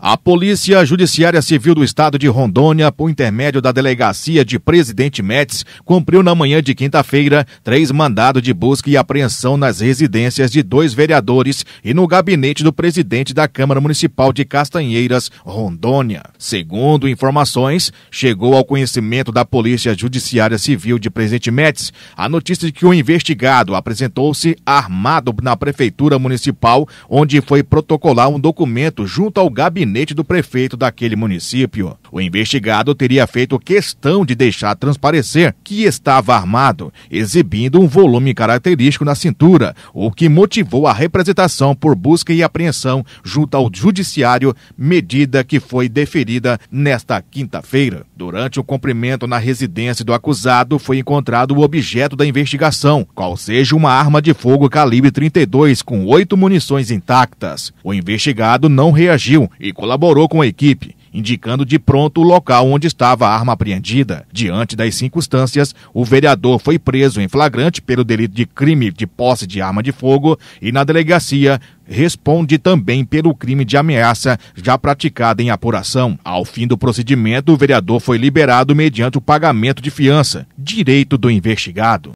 A Polícia Judiciária Civil do Estado de Rondônia, por intermédio da Delegacia de Presidente Metz, cumpriu na manhã de quinta-feira três mandados de busca e apreensão nas residências de dois vereadores e no gabinete do presidente da Câmara Municipal de Castanheiras, Rondônia. Segundo informações, chegou ao conhecimento da Polícia Judiciária Civil de Presidente Metz a notícia de que o investigado apresentou-se armado na Prefeitura Municipal, onde foi protocolar um documento junto ao gabinete gabinete do prefeito daquele município. O investigado teria feito questão de deixar transparecer que estava armado, exibindo um volume característico na cintura, o que motivou a representação por busca e apreensão junto ao judiciário, medida que foi deferida nesta quinta-feira. Durante o cumprimento na residência do acusado, foi encontrado o objeto da investigação, qual seja uma arma de fogo calibre 32 com oito munições intactas. O investigado não reagiu e e colaborou com a equipe, indicando de pronto o local onde estava a arma apreendida. Diante das circunstâncias, o vereador foi preso em flagrante pelo delito de crime de posse de arma de fogo e na delegacia responde também pelo crime de ameaça já praticado em apuração. Ao fim do procedimento, o vereador foi liberado mediante o pagamento de fiança, direito do investigado.